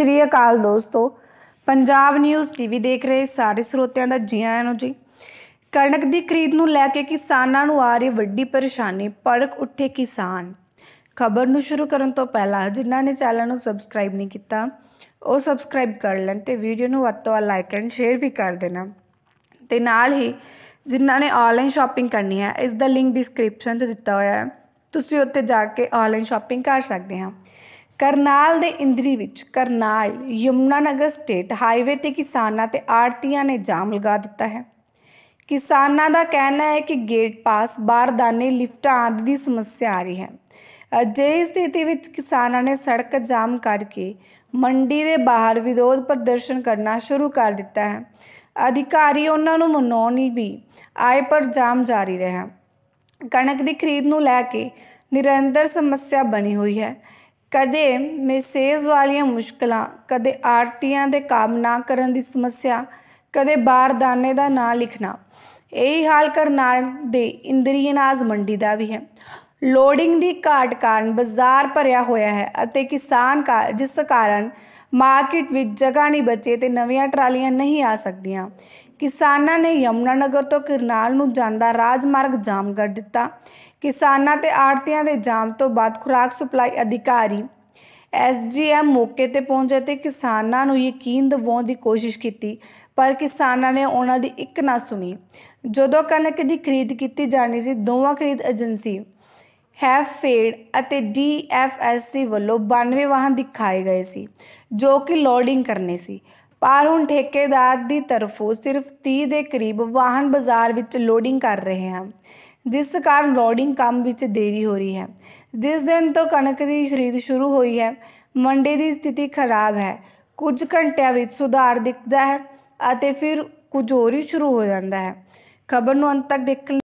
ਸ੍ਰੀ ਅਕਾਲ ਦੋਸਤੋ Punjab news TV ਦੇਖ ਰਹੇ ਸਾਰੇ ਸਰੋਤਿਆਂ ਦਾ ਜੀ ਆਇਆਂ ਨੂੰ ਜੀ ਕਣਕ ਦੀ ਖਰੀਦ ਨੂੰ ਲੈ ਕੇ ਕਿਸਾਨਾਂ ਨੂੰ ਆ ਰਹੀ ਵੱਡੀ ਪਰੇਸ਼ਾਨੀ ਪੜਕ ਉੱਠੇ ਕਿਸਾਨ ਖਬਰ ਨੂੰ ਸ਼ੁਰੂ ਕਰਨ ਤੋਂ ਪਹਿਲਾਂ ਜਿਨ੍ਹਾਂ ਨੇ ਚੈਨਲ ਨੂੰ ਸਬਸਕ੍ਰਾਈਬ ਨਹੀਂ ਕੀਤਾ ਉਹ ਸਬਸਕ੍ਰਾਈਬ ਕਰ ਲੈਣ ਤੇ ਵੀਡੀਓ ਨੂੰ ਵੱਧ ਤੋਂ ਵੱਧ ਲਾਈਕ ਐਂਡ ਸ਼ੇਅਰ ਵੀ ਕਰ ਦੇਣਾ ਤੇ ਨਾਲ ਹੀ ਜਿਨ੍ਹਾਂ ਨੇ ਆਨਲਾਈਨ ਸ਼ਾਪਿੰਗ ਕਰਨੀ ਹੈ ਇਸ ਦਾ ਲਿੰਕ ਡਿਸਕ੍ਰਿਪਸ਼ਨ 'ਚ ਦਿੱਤਾ ਹੋਇਆ ਹੈ ਤੁਸੀਂ ਉੱਥੇ ਜਾ ਕੇ ਆਨਲਾਈਨ ਸ਼ਾਪਿੰਗ ਕਰ ਸਕਦੇ ਹਾਂ ਕਰਨਾਲ ਦੇ ਇੰਦਰੀ ਵਿੱਚ ਕਰਨਾਲ ਨਗਰ ਸਟੇਟ ਹਾਈਵੇ ਤੇ ਕਿਸਾਨਾਂ ਤੇ ਆੜਤੀਆਂ ਨੇ ਜਾਮ ਲਗਾ ਦਿੱਤਾ ਹੈ ਕਿਸਾਨਾਂ ਦਾ ਕਹਿਣਾ ਹੈ ਕਿ ਗੇਟ ਪਾਸ ਬਾਰਦਾਨੇ ਲਿਫਟਾਂ ਆਦਿ ਦੀ ਸਮੱਸਿਆ ਆ ਰਹੀ ਹੈ ਇਸ ਸਥਿਤੀ ਵਿੱਚ ਕਿਸਾਨਾਂ ਨੇ ਸੜਕ ਜਾਮ ਕਰਕੇ ਮੰਡੀ ਦੇ ਬਾਹਰ ਵਿਰੋਧ ਪ੍ਰਦਰਸ਼ਨ ਕਰਨਾ ਸ਼ੁਰੂ ਕਰ ਦਿੱਤਾ ਹੈ ਅਧਿਕਾਰੀ ਉਹਨਾਂ ਨੂੰ ਮਨਾਉਣ ਵੀ ਆਏ ਪਰ ਜਾਮ ਜਾਰੀ ਰਿਹਾ ਕਣਕ ਦੀ ਖਰੀਦ ਨੂੰ ਲੈ ਕੇ ਨਿਰੰਤਰ ਸਮੱਸਿਆ ਬਣੀ ਹੋਈ ਹੈ ਕਦੇ ਮੈਸੇਜ ਵਾਲੀਆਂ ਮੁਸ਼ਕਲਾਂ ਕਦੇ ਆਰਟੀਆਂ ਦੇ ਕੰਮ ਨਾ ਕਰਨ ਦੀ ਸਮੱਸਿਆ ਕਦੇ ਬਾਰਦਾਨੇ ਦਾ ਨਾਂ ਲਿਖਣਾ ਇਹੀ ਹਾਲ ਕਰਨਾਲ ਦੇ ਇੰਦਰੀਨਾਜ਼ ਮੰਡੀ ਦਾ ਵੀ ਹੈ ਲੋਡਿੰਗ ਦੀ ਘਾਟ ਕਾਰਨ ਬਾਜ਼ਾਰ ਭਰਿਆ ਹੋਇਆ ਹੈ ਅਤੇ ਕਿਸਾਨ ਜਿਸ ਕਾਰਨ ਮਾਰਕੀਟ ਵਿੱਚ ਜਗ੍ਹਾ ਨਹੀਂ ਬਚੇ ਤੇ ਨਵੀਆਂ ਟਰਾਲੀਆਂ ਨਹੀਂ ਆ ਸਕਦੀਆਂ ਕਿਸਾਨਾਂ ਨੇ ਯਮਨਾ ਨਗਰ ਤੋਂ ਕਿਰਨਾਲ ਨੂੰ ਜਾਂਦਾ ਰਾਜਮਾਰਗ ਜਾਮ ਕਰ ਦਿੱਤਾ ਕਿਸਾਨਾਂ ਤੇ ਆੜਤੀਆਂ ਦੇ ਜਾਮ ਤੋਂ ਬਾਅਦ ਖੁਰਾਕ ਸਪਲਾਈ ਅਧਿਕਾਰੀ ਐਸਜੀਐਮ ਮੌਕੇ ਤੇ ਪਹੁੰਚੇ ਤੇ ਕਿਸਾਨਾਂ ਨੂੰ ਯਕੀਨ ਦਿਵਾਉਣ ਦੀ ਕੋਸ਼ਿਸ਼ ਕੀਤੀ ਪਰ ਕਿਸਾਨਾਂ ਨੇ ਉਹਨਾਂ ਦੀ ਇੱਕ ਨਾ ਸੁਣੀ ਜਦੋਂ ਕਣਕ ਦੀ ਖਰੀਦ ਕੀਤੀ ਜਾਣੀ ਸੀ ਦੋਵਾਂ ਖਰੀਦ ਏਜੰਸੀ ਫੇਡ ਅਤੇ ਡੀਐਫਐਸਸੀ ਵੱਲੋਂ 92 ਵਾਹਨ ਦਿਖਾਏ ਗਏ ਸੀ ਜੋ ਕਿ ਲੋਡਿੰਗ ਕਰਨੇ ਸੀ ਪਰ ਹੁਣ ਠੇਕੇਦਾਰ ਦੀ ਤਰਫੋਂ ਸਿਰਫ 30 ਦੇ ਕਰੀਬ ਵਾਹਨ ਬਾਜ਼ਾਰ ਵਿੱਚ ਲੋਡਿੰਗ ਕਰ ਰਹੇ ਹਨ ਜਿਸ ਕਾਰਨ ਲੋਡਿੰਗ ਕੰਮ ਵਿੱਚ ਦੇਰੀ ਹੋ ਰਹੀ ਹੈ ਜਿਸ ਦਿਨ ਤੋਂ ਕਣਕ ਦੀ ਖਰੀਦ ਸ਼ੁਰੂ ਹੋਈ ਹੈ ਮੰਡੀ ਦੀ ਸਥਿਤੀ ਖਰਾਬ ਹੈ ਕੁਝ ਘੰਟਿਆਂ ਵਿੱਚ ਸੁਧਾਰ ਦਿਖਦਾ ਹੈ ਅਤੇ ਫਿਰ ਕੁਝ ਹੋਰ ਹੀ ਸ਼ੁਰੂ ਹੋ ਜਾਂਦਾ ਹੈ ਖਬਰ ਨੂੰ ਅੰਤ ਤੱਕ ਦੇਖਣ